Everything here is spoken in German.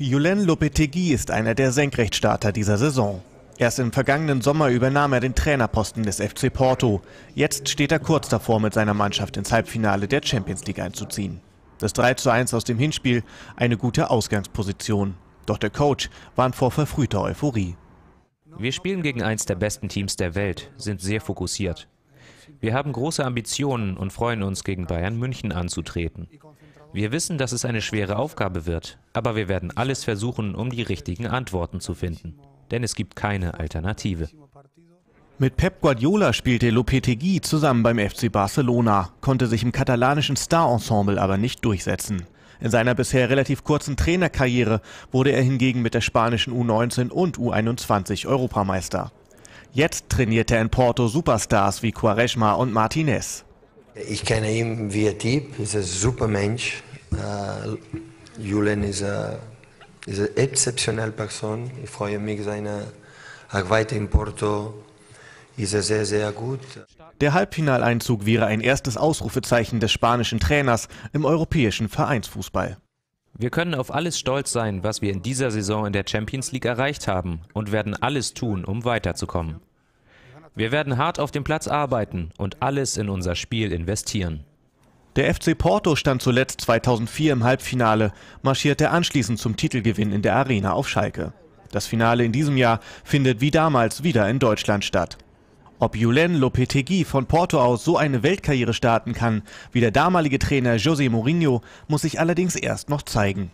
Julen Lopetegui ist einer der Senkrechtstarter dieser Saison. Erst im vergangenen Sommer übernahm er den Trainerposten des FC Porto. Jetzt steht er kurz davor, mit seiner Mannschaft ins Halbfinale der Champions League einzuziehen. Das 3 zu 1 aus dem Hinspiel, eine gute Ausgangsposition. Doch der Coach warnt vor verfrühter Euphorie. Wir spielen gegen eins der besten Teams der Welt, sind sehr fokussiert. Wir haben große Ambitionen und freuen uns, gegen Bayern München anzutreten. Wir wissen, dass es eine schwere Aufgabe wird, aber wir werden alles versuchen, um die richtigen Antworten zu finden. Denn es gibt keine Alternative. Mit Pep Guardiola spielte Lopetegui zusammen beim FC Barcelona, konnte sich im katalanischen Star-Ensemble aber nicht durchsetzen. In seiner bisher relativ kurzen Trainerkarriere wurde er hingegen mit der spanischen U19 und U21 Europameister. Jetzt trainiert er in Porto Superstars wie Quaresma und Martinez. Ich kenne ihn wie ein Typ, ist ein super Mensch. Uh, Julian ist eine, ist eine exzeptionelle Person. Ich freue mich, seine Arbeit in Porto ist er sehr, sehr gut. Der Halbfinaleinzug wäre ein erstes Ausrufezeichen des spanischen Trainers im europäischen Vereinsfußball. Wir können auf alles stolz sein, was wir in dieser Saison in der Champions League erreicht haben und werden alles tun, um weiterzukommen. Wir werden hart auf dem Platz arbeiten und alles in unser Spiel investieren. Der FC Porto stand zuletzt 2004 im Halbfinale, marschierte anschließend zum Titelgewinn in der Arena auf Schalke. Das Finale in diesem Jahr findet wie damals wieder in Deutschland statt. Ob Julen Lopetegui von Porto aus so eine Weltkarriere starten kann, wie der damalige Trainer José Mourinho, muss sich allerdings erst noch zeigen.